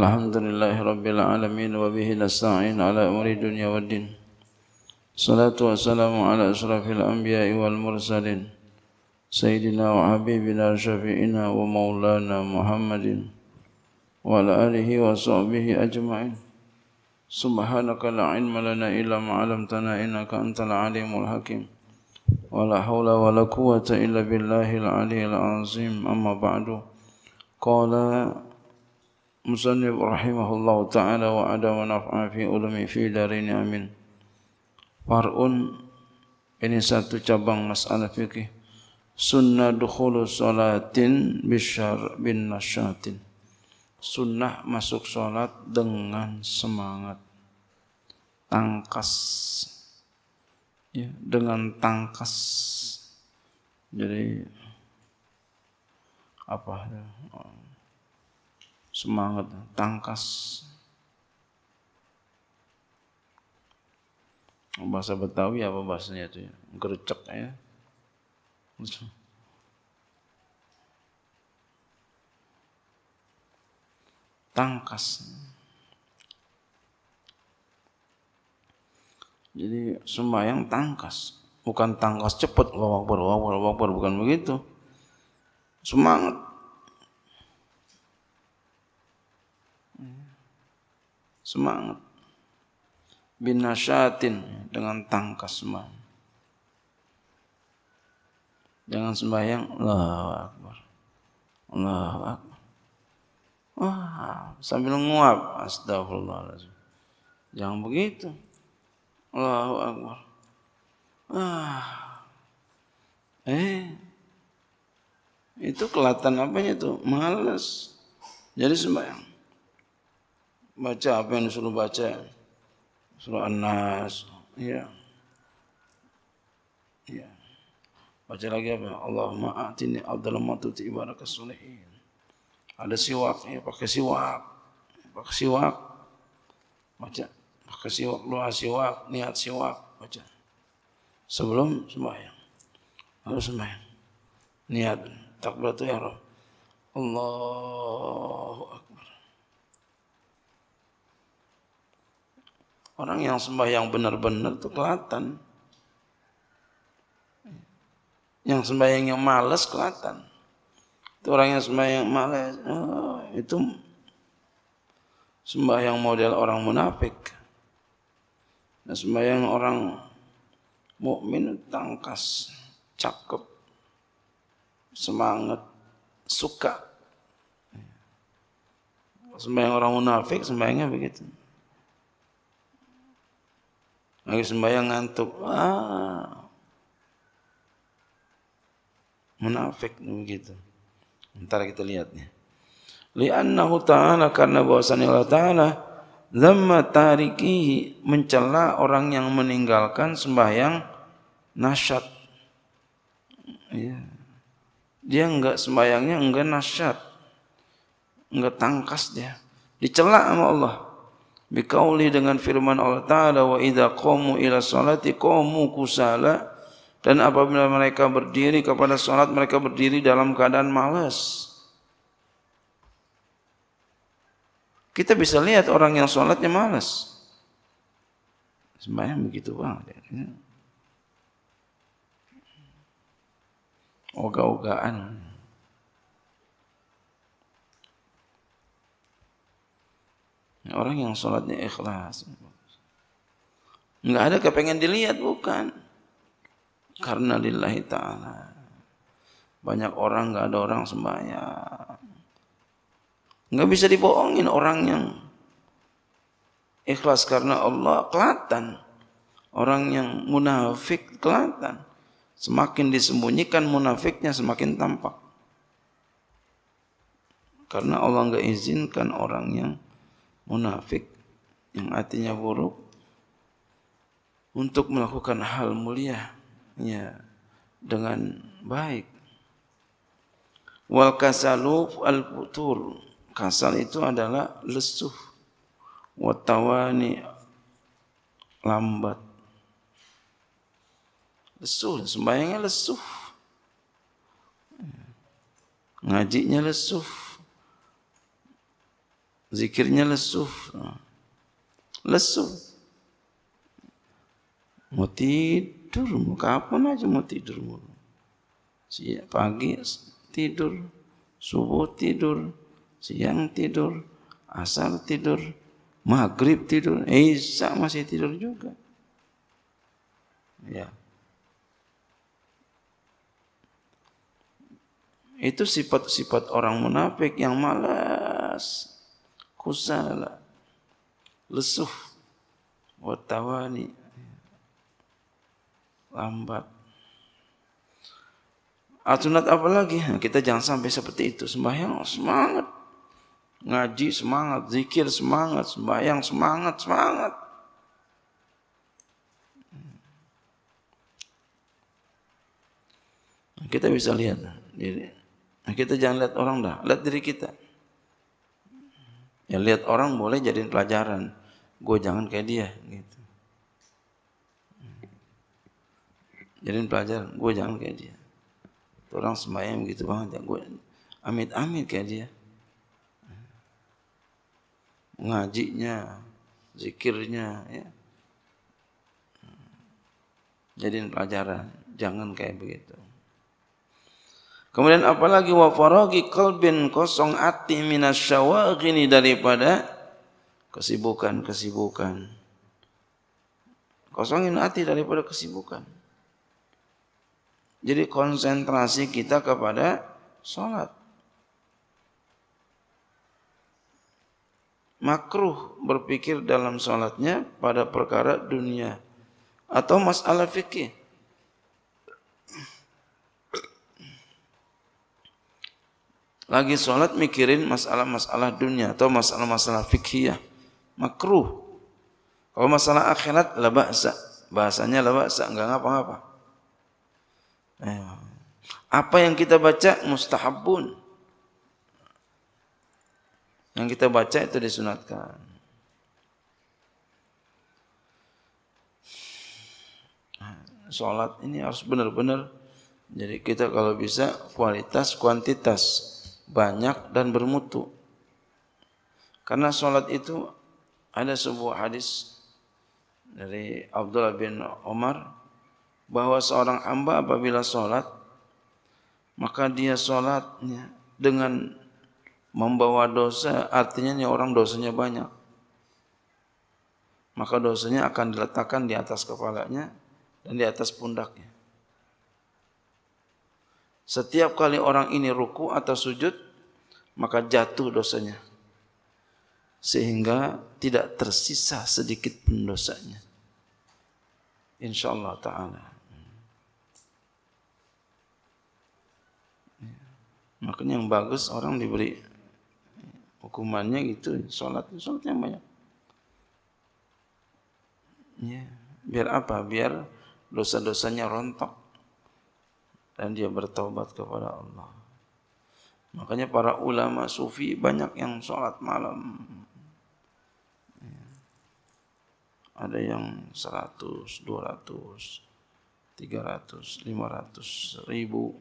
الحمد لله رب العالمين وبه نستعين على أمور الدنيا والدين الصلاة والسلام على أشرف الأنبياء والمرسلين سيدنا وحبيبنا شفيعنا ومولانا محمد وعلى آله وصحبه أجمعين سبحانك لا علم لنا إلا ما علمتنا إنك أنت العليم الحكيم ولا حول ولا قوة إلا بالله العلي العظيم أما بعد قال مصنف رحمه الله تعالى وعد ونفع في علم في دارين امين فرعون ini satu cabang masalah fikih sunnah dukhul salatin bishar bin nasyatin sunnah masuk salat dengan semangat tangkas ya dengan tangkas jadi apa ya? semangat tangkas bahasa Betawi apa bahasanya itu ya gercek ya tangkas jadi sembahyang tangkas bukan tangkas cepat wawak Akbar wawak bukan begitu semangat semangat binasyatin dengan tangkas semangat jangan sembahyang Allahu Akbar Allahu Akbar Wah, sambil nguap astagfirullahaladzim jangan begitu Allahu Akbar ah eh itu kelihatan apanya itu males jadi sembahyang baca apa yang disuruh baca surah An-Nas ya ya baca lagi apa Allahumma atini abdallamatuti ibadah sulihin ada siwak ya pakai siwak pakai siwak baca pakai siwak doa siwak niat siwak baca sebelum sembahyang harus sembahyang niat takbiratul ihram Allahu Orang yang sembahyang benar-benar itu kelihatan. Yang sembahyang yang malas kelihatan. Itu orang yang sembahyang malas. Oh, eh, itu sembahyang model orang munafik. Nah, sembahyang orang mukmin tangkas, cakep, semangat, suka. Sembahyang orang munafik sembahyangnya begitu. Lagi sembahyang ngantuk. Ah. Munafik begitu. Ntar kita lihatnya. Li'annahu ta'ala karena bahwasannya Allah ta'ala Zamma tarikihi mencela orang yang meninggalkan sembahyang nasyat. Ya. Dia enggak sembahyangnya enggak nasyat. Enggak tangkas dia. Dicela sama Allah. Bikauli dengan firman Allah taala wa idza qamu ila salati qamu kusala dan apabila mereka berdiri kepada salat mereka berdiri dalam keadaan malas kita bisa lihat orang yang salatnya malas Semuanya begitu banget ya. ogaan ogahan Orang yang sholatnya ikhlas. Nggak ada kepengen dilihat, bukan. Karena lillahi ta'ala. Banyak orang nggak ada orang sembahyang. Nggak bisa dibohongin orang yang ikhlas karena Allah kelihatan. Orang yang munafik kelihatan. Semakin disembunyikan munafiknya semakin tampak. Karena Allah nggak izinkan orang yang munafik yang artinya buruk untuk melakukan hal mulia ya dengan baik wal kasalu al futur kasal itu adalah lesuh watawani lambat lesuh sembayangnya lesuh ngajinya lesuh Zikirnya lesu. Lesu. Mau tidur, mau kapan aja mau tidur mulu. Siang pagi tidur, subuh tidur, siang tidur, asar tidur, maghrib tidur, isya masih tidur juga. Ya. Itu sifat-sifat orang munafik yang malas kusala, lesuh, watawani, lambat. Atunat apa lagi? Nah, kita jangan sampai seperti itu. Sembahyang semangat. Ngaji semangat, zikir semangat, sembahyang semangat, semangat. Nah, kita bisa lihat. diri nah, Kita jangan lihat orang dah, lihat diri kita. Ya lihat orang boleh jadiin pelajaran. Gue jangan kayak dia gitu. Jadiin pelajaran, gue jangan kayak dia. Itu orang sembahyang gitu banget ya. Gue amit-amit kayak dia. Ngajinya, zikirnya ya. Jadiin pelajaran, jangan kayak begitu. Kemudian apalagi wa faragi qalbin kosong hati ini daripada kesibukan-kesibukan. Kosongin hati daripada kesibukan. Jadi konsentrasi kita kepada sholat. Makruh berpikir dalam sholatnya pada perkara dunia atau masalah fikih lagi sholat mikirin masalah-masalah dunia atau masalah-masalah fikhiyah makruh kalau masalah akhirat la bahasanya la nggak enggak ngapa-ngapa eh, apa yang kita baca mustahabun yang kita baca itu disunatkan sholat ini harus benar-benar jadi kita kalau bisa kualitas kuantitas banyak dan bermutu. Karena sholat itu ada sebuah hadis dari Abdullah bin Omar bahwa seorang hamba apabila sholat maka dia sholatnya dengan membawa dosa artinya ini orang dosanya banyak maka dosanya akan diletakkan di atas kepalanya dan di atas pundaknya setiap kali orang ini ruku atau sujud, maka jatuh dosanya. Sehingga tidak tersisa sedikit pun dosanya. InsyaAllah ta'ala. Makanya yang bagus orang diberi hukumannya gitu, sholat, sholat yang banyak. Ya, biar apa? Biar dosa-dosanya rontok dan dia bertobat kepada Allah. Makanya para ulama sufi banyak yang sholat malam. Ada yang 100, 200, 300, 500, ribu.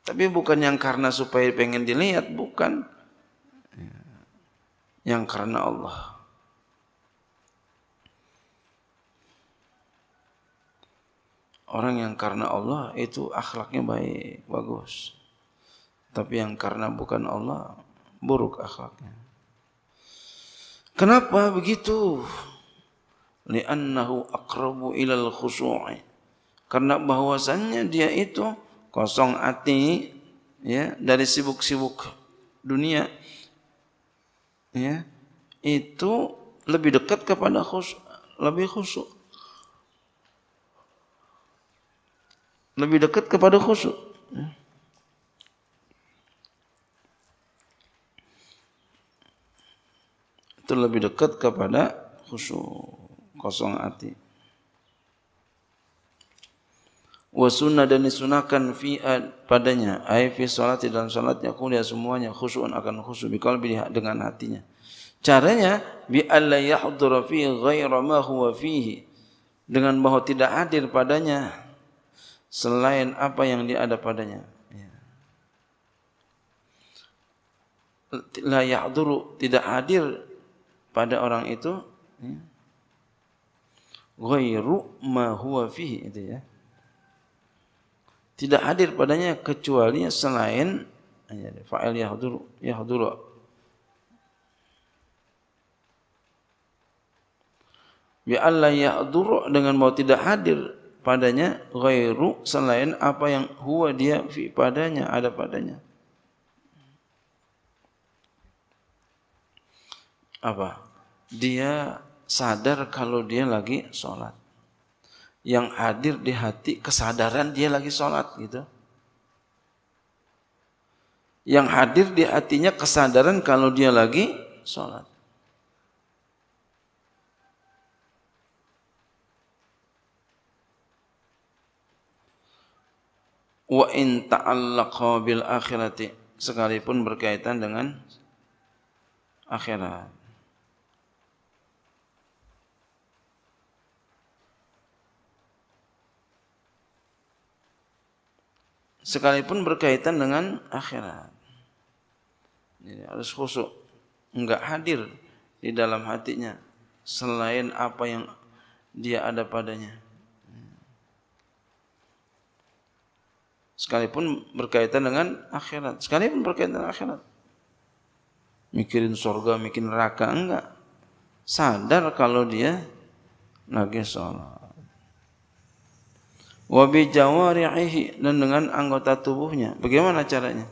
Tapi bukan yang karena supaya pengen dilihat, bukan. Yang karena Allah. Orang yang karena Allah itu akhlaknya baik, bagus. Tapi yang karena bukan Allah, buruk akhlaknya. Kenapa begitu? Li'annahu akrabu ilal khusu'i. Karena bahwasannya dia itu kosong hati ya dari sibuk-sibuk dunia ya itu lebih dekat kepada khusus, lebih khusus. lebih dekat kepada khusyuk. Itu lebih dekat kepada khusyuk, kosong hati. Wa sunnah dan disunahkan fi padanya, ai fi salat dalam salatnya kuliah semuanya khusyuk akan khusyuk bi qalbi dengan hatinya. Caranya bi alla yahdura gairama ghaira huwa fihi dengan bahwa tidak hadir padanya selain apa yang dia ada padanya. Ya. La yahduru tidak hadir pada orang itu ya. ghairu ma huwa fihi itu ya. Tidak hadir padanya kecuali selain ya, fa'il yahduru yahduru bi alla dengan mau tidak hadir padanya ghairu selain apa yang huwa dia fi padanya ada padanya apa dia sadar kalau dia lagi sholat yang hadir di hati kesadaran dia lagi sholat gitu yang hadir di hatinya kesadaran kalau dia lagi sholat wa in ta'allaqa bil akhirati sekalipun berkaitan dengan akhirat. Sekalipun berkaitan dengan akhirat. Jadi harus khusuk enggak hadir di dalam hatinya selain apa yang dia ada padanya. sekalipun berkaitan dengan akhirat, sekalipun berkaitan dengan akhirat. Mikirin surga, mikirin neraka, enggak. Sadar kalau dia lagi sholat. Wabi jawarihi dan dengan anggota tubuhnya. Bagaimana caranya?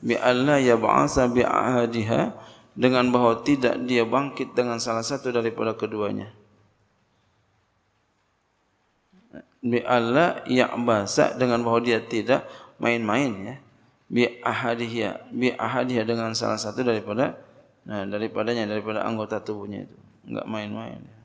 Bi Allah ya ba'asa bi diha dengan bahwa tidak dia bangkit dengan salah satu daripada keduanya. bi'alla ya'basa dengan bahawa dia tidak main-main ya bi ahadihia bi ahadihia dengan salah satu daripada nah daripadanya daripada anggota tubuhnya itu enggak main-main ya.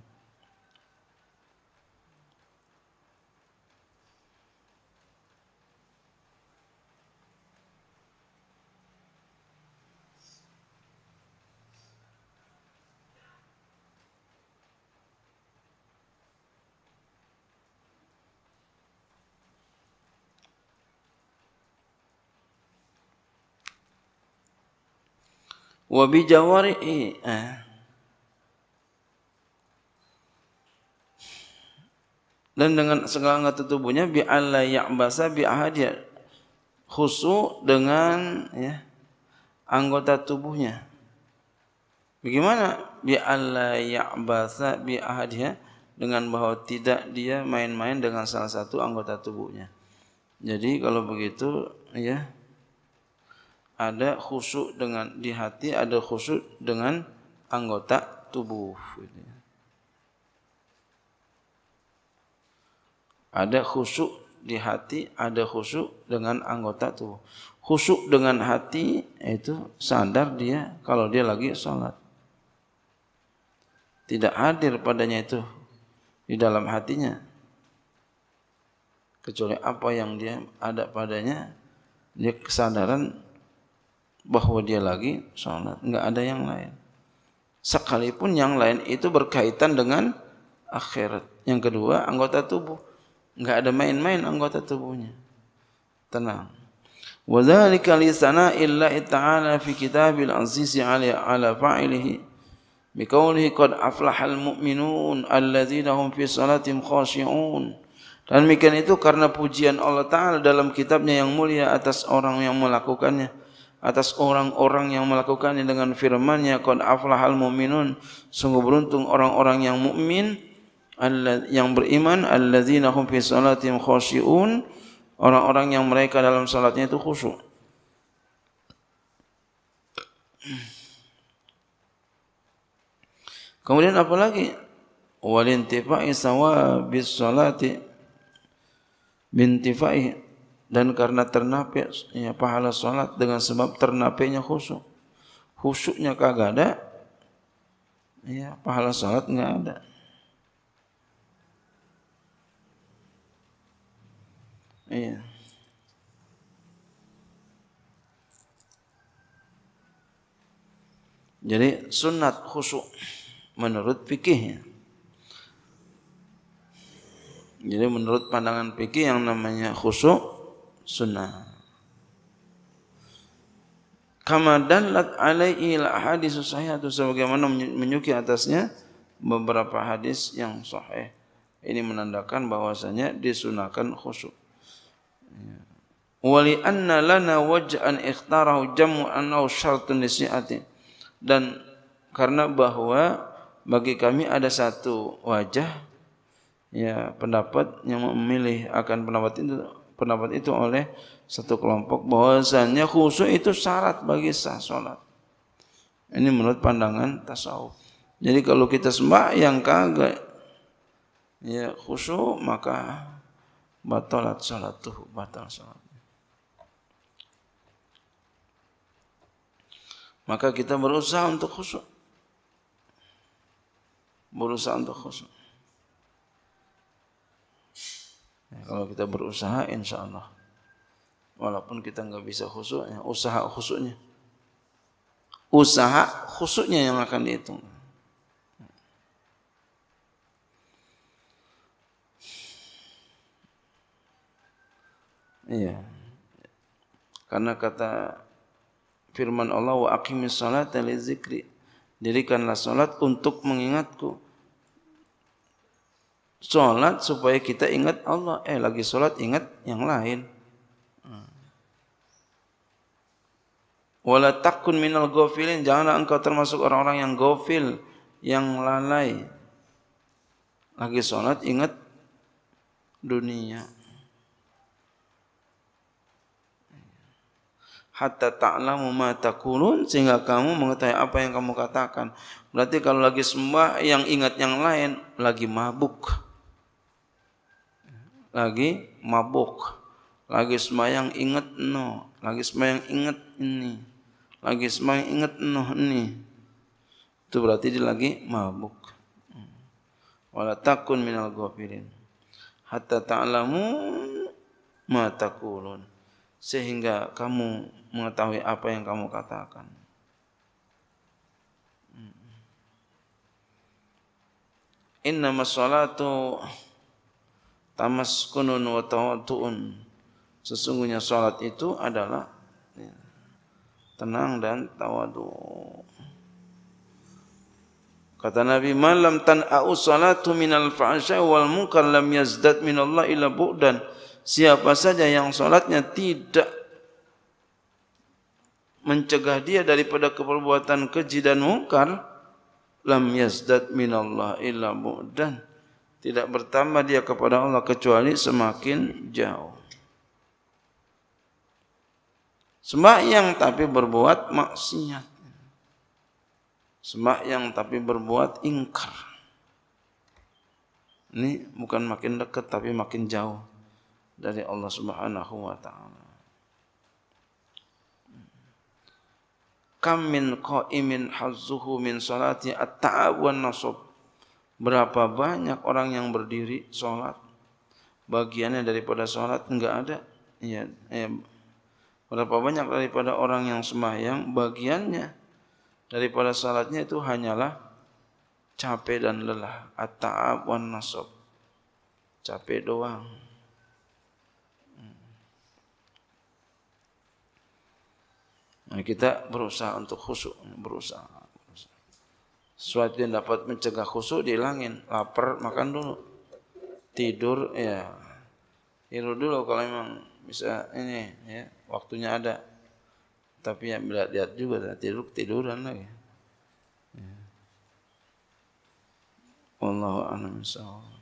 Wabijawari, eh. dan dengan segala anggota tubuhnya bi alla ya'basa bi ahadiyah khusu dengan ya anggota tubuhnya bagaimana bi alla ya'basa bi ahadiyah dengan bahwa tidak dia main-main dengan salah satu anggota tubuhnya jadi kalau begitu ya ada khusuk dengan di hati, ada khusuk dengan anggota tubuh. Gitu ya. Ada khusuk di hati, ada khusuk dengan anggota tubuh. Khusuk dengan hati itu sadar dia kalau dia lagi sholat. Tidak hadir padanya itu di dalam hatinya. Kecuali apa yang dia ada padanya, dia kesadaran bahwa dia lagi sholat, nggak ada yang lain. Sekalipun yang lain itu berkaitan dengan akhirat. Yang kedua, anggota tubuh. Nggak ada main-main anggota tubuhnya. Tenang. وذلك kali sana تعالى في كتاب العزيز على على ala بقوله قد أفلح المؤمنون الذين هم في صلاتهم خاشعون dan demikian itu karena pujian Allah Ta'ala dalam kitabnya yang mulia atas orang yang melakukannya. atas orang-orang yang melakukannya dengan firman-Nya qad aflahal mu'minun sungguh beruntung orang-orang yang mukmin yang beriman alladzina hum fi salatihim khashiyun orang-orang yang mereka dalam salatnya itu khusyuk Kemudian apa lagi? Walintifa'i sawabis salati bintifa'i dan karena ternapai ya, pahala salat dengan sebab ternapainya khusyuk. Khusyuknya kagak ada, ya pahala salat enggak ada. Iya. Jadi sunat khusyuk menurut fikihnya. Jadi menurut pandangan fikih yang namanya khusyuk sunnah. Kama dalat alaihi hadis sahih atau sebagaimana menyuki atasnya beberapa hadis yang sahih. Ini menandakan bahwasanya disunahkan khusyuk. Ya. Wali anna lana waj'an ikhtarahu jamu anau syartun disi'ati. Dan karena bahwa bagi kami ada satu wajah ya pendapat yang memilih akan pendapat itu pendapat itu oleh satu kelompok bahwasannya khusyuk itu syarat bagi sah salat. Ini menurut pandangan tasawuf. Jadi kalau kita sembah yang kagak ya khusyuk maka batalat tuh batal salat. Maka kita berusaha untuk khusyuk. Berusaha untuk khusyuk. Ya, kalau kita berusaha insya Allah. Walaupun kita nggak bisa khusuknya, usaha khususnya. Usaha khususnya yang akan dihitung. Iya. Karena kata firman Allah wa aqimis salata li zikri. Dirikanlah salat untuk mengingatku Sholat supaya kita ingat Allah. Eh lagi sholat ingat yang lain. Hmm. Wala takun minal gofilin. Janganlah engkau termasuk orang-orang yang gofil. Yang lalai. Lagi sholat ingat dunia. hatta ta'lamu ma takulun sehingga kamu mengetahui apa yang kamu katakan. Berarti kalau lagi sembah yang ingat yang lain, lagi mabuk lagi mabuk, lagi semayang inget no, lagi semayang inget ini, lagi semayang inget no ini. Itu berarti dia lagi mabuk. Wala takun minal ghafirin. Hatta ta'lamu ma takulun. Sehingga kamu mengetahui apa yang kamu katakan. Inna masalatu Tamas kunun wa tawatu'un sesungguhnya salat itu adalah ya, tenang dan tawadu kata nabi malam tan au salatu minal fahsya wal munkar lam yazdad min Allah illa bu'dan siapa saja yang salatnya tidak mencegah dia daripada keperbuatan keji dan mungkar lam yazdad min Allah illa bu'dan tidak bertambah dia kepada Allah kecuali semakin jauh. Semak yang tapi berbuat maksiat. semak yang tapi berbuat ingkar. Ini bukan makin dekat tapi makin jauh dari Allah Subhanahu wa taala. Kam min qaimin hazzuhu min salati at-ta'ab nasab Berapa banyak orang yang berdiri sholat, bagiannya daripada sholat enggak ada. Ya, eh, berapa banyak daripada orang yang sembahyang, bagiannya daripada sholatnya itu hanyalah capek dan lelah. At-ta'ab wan nasab. Capek doang. Hmm. Nah, kita berusaha untuk khusyuk, berusaha sesuatu yang dapat mencegah khusuk dihilangin lapar makan dulu tidur ya tidur dulu kalau memang bisa ini ya waktunya ada tapi ya lihat-lihat juga tidur tiduran lagi ya. Allah alam